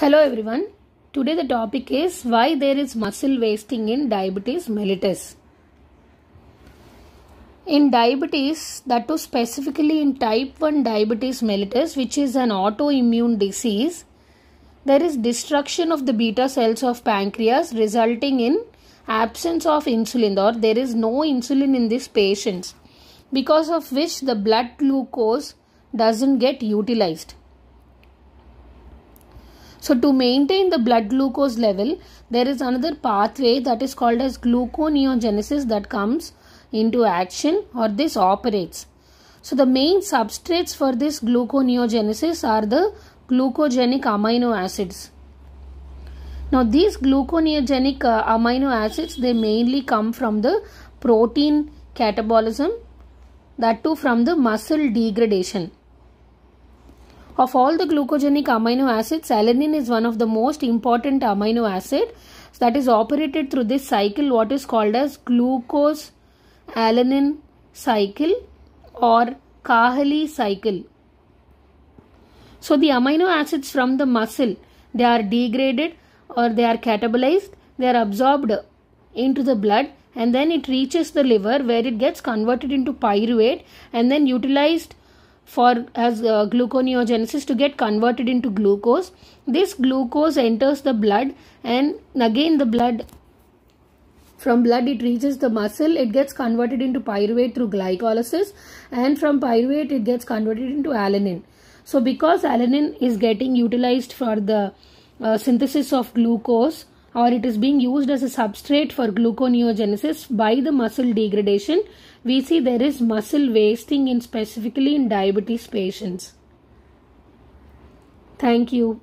Hello everyone. Today the topic is why there is muscle wasting in diabetes mellitus. In diabetes, that too specifically in type 1 diabetes mellitus, which is an autoimmune disease, there is destruction of the beta cells of pancreas resulting in absence of insulin or there is no insulin in these patients because of which the blood glucose doesn't get utilized so, to maintain the blood glucose level, there is another pathway that is called as gluconeogenesis that comes into action or this operates. So, the main substrates for this gluconeogenesis are the glucogenic amino acids. Now, these gluconeogenic uh, amino acids they mainly come from the protein catabolism, that too from the muscle degradation. Of all the glucogenic amino acids, alanine is one of the most important amino acid that is operated through this cycle what is called as glucose alanine cycle or Kahali cycle. So the amino acids from the muscle they are degraded or they are catabolized they are absorbed into the blood and then it reaches the liver where it gets converted into pyruvate and then utilized for as uh, gluconeogenesis to get converted into glucose this glucose enters the blood and again the blood from blood it reaches the muscle it gets converted into pyruvate through glycolysis and from pyruvate it gets converted into alanine. so because alanine is getting utilized for the uh, synthesis of glucose or it is being used as a substrate for gluconeogenesis by the muscle degradation, we see there is muscle wasting in specifically in diabetes patients. Thank you.